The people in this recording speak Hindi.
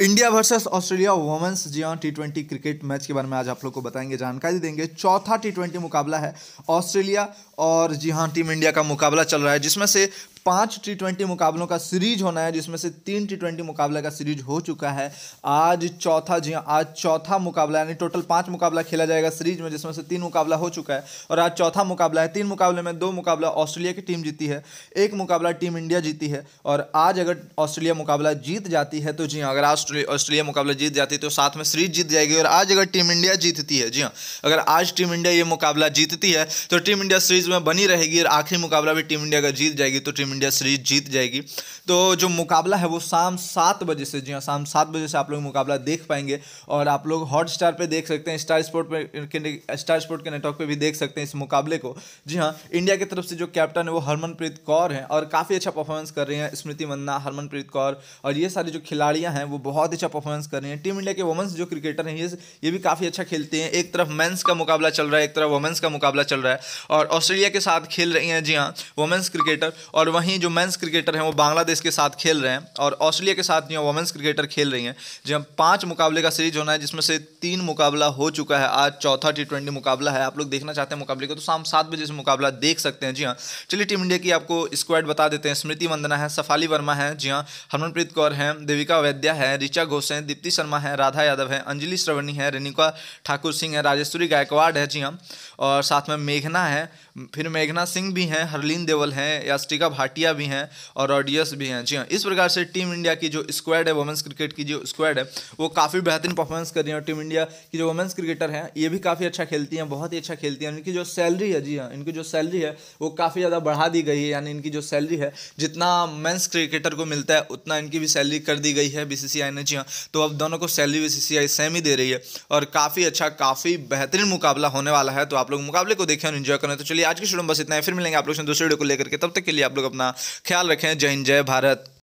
इंडिया वर्सेस ऑस्ट्रेलिया वुमेंस जी हाँ टी ट्वेंटी क्रिकेट मैच के बारे में आज आप लोग को बताएंगे जानकारी देंगे चौथा टी ट्वेंटी मुकाबला है ऑस्ट्रेलिया और जी हाँ टीम इंडिया का मुकाबला चल रहा है जिसमें से पांच टी ट्वेंटी मुकाबलों का सीरीज होना है जिसमें से तीन टी ट्वेंटी मुकाबले का सीरीज हो चुका है आज चौथा जी हाँ, आज चौथा मुकाबला यानी टोटल पांच मुकाबला खेला जाएगा सीरीज में जिसमें से तीन मुकाबला हो चुका है और आज चौथा मुकाबला है तीन मुकाबले में दो मुकाबला ऑस्ट्रेलिया की टीम जीती है एक मुकाबला टीम इंडिया जीती है और आज अगर ऑस्ट्रेलिया मुकाबला जीत जाती है तो जी हाँ अगर ऑस्ट्रेलिया मुकाबला जीत जाती है तो साथ में सीरीज जीत जाएगी और आज अगर टीम इंडिया जीतती है जी हाँ अगर आज टीम इंडिया ये मुकाबला जीतती है तो टीम इंडिया सीरीज में बनी रहेगी और आखिरी मुकाबला भी टीम इंडिया अगर जीत जाएगी तो टीम टीम इंडिया सीरीज जीत जाएगी तो जो मुकाबला है वो शाम सात बजे से जी हाँ शाम सात बजे से आप लोग मुकाबला देख पाएंगे और आप लोग हॉट स्टार पर देख सकते हैं स्टार स्पोर्ट स्टार स्पोर्ट के नेटवर्क पर भी देख सकते हैं इस मुकाबले को जी हाँ इंडिया की तरफ से जो कैप्टन है वो हरमनप्रीत कौर हैं और काफ़ी अच्छा परफॉर्मेंस कर रही हैं स्मृति मन्ना हरमनप्रीत कौर और ये सारी जो खिलाड़ियाँ हैं वो बहुत अच्छा परफॉर्मेंस कर रही हैं टीम इंडिया के वुमेंस जो क्रिकेटर हैं ये ये भी काफ़ी अच्छा खेलते हैं एक तरफ मेंस का मुकाबला चल रहा है एक तरफ वुमेंस का मुकाबला चल रहा है और ऑस्ट्रेलिया के साथ खेल रही हैं जी हाँ वुमेंस क्रिकेटर और वहीं जो मेंस क्रिकेटर हैं वो बांग्लादेश के साथ खेल रहे हैं और ऑस्ट्रेलिया के साथ जो वुमेंस क्रिकेटर खेल रही हैं जहाँ पाँच मुकाबले का सीरीज होना है जिसमें से तीन मुकाबला हो चुका है आज चौथा टी ट्वेंटी मुकाबला है आप लोग देखना चाहते हैं मुकाबले को तो शाम सात बजे से मुकाबला देख सकते हैं जी हाँ चलिए टीम इंडिया की आपको स्क्वाड बता देते हैं स्मृति वंदना है सफाली वर्मा है जी हाँ हरमनप्रीत कौर हैं देविका वैद्या है ऋचा घोष हैं दीप्ति शर्मा है राधा यादव है अंजलि श्रवणी है रेणुका ठाकुर सिंह है राजेश्वरी गायकवाड़ है जी हाँ और साथ में मेघना है फिर मेघना सिंह भी हैं हरलीन देवल हैं यास्टिका भाटी भाटिया भी हैं और ऑडियस भी हैं जी हाँ इस प्रकार से टीम इंडिया की जो स्क्वाड है वुमेंस क्रिकेट की जो स्क्वाड है वो काफ़ी बेहतरीन परफॉर्मेंस कर रही है और टीम इंडिया की जो वुमेंस क्रिकेटर हैं ये भी काफ़ी अच्छा खेलती हैं बहुत ही अच्छा खेलती हैं इनकी जो सैलरी है जी हाँ इनकी जो सैलरी है वो काफ़ी ज़्यादा बढ़ा दी गई है यानी इनकी जो सैलरी है जितना मेन्स क्रिकेटर को मिलता है उतना इनकी भी सैलरी कर दी गई है बीसीसीआई ने जी हाँ तो अब दोनों को सैलरी बीसीसीआई सेम ही दे रही है और काफ़ी अच्छा काफ़ी बेहतरीन मुकाबला होने वाला है तो आप लोग मुकाबले को देखें और इन्जॉय करें तो चलिए आज की शुरू में बस इतना है फिर मिलेंगे आप लोग दूसरे वीडियो को लेकर के तब तक के लिए आप लोग अपना ख्याल रखें जय हिंद जय भारत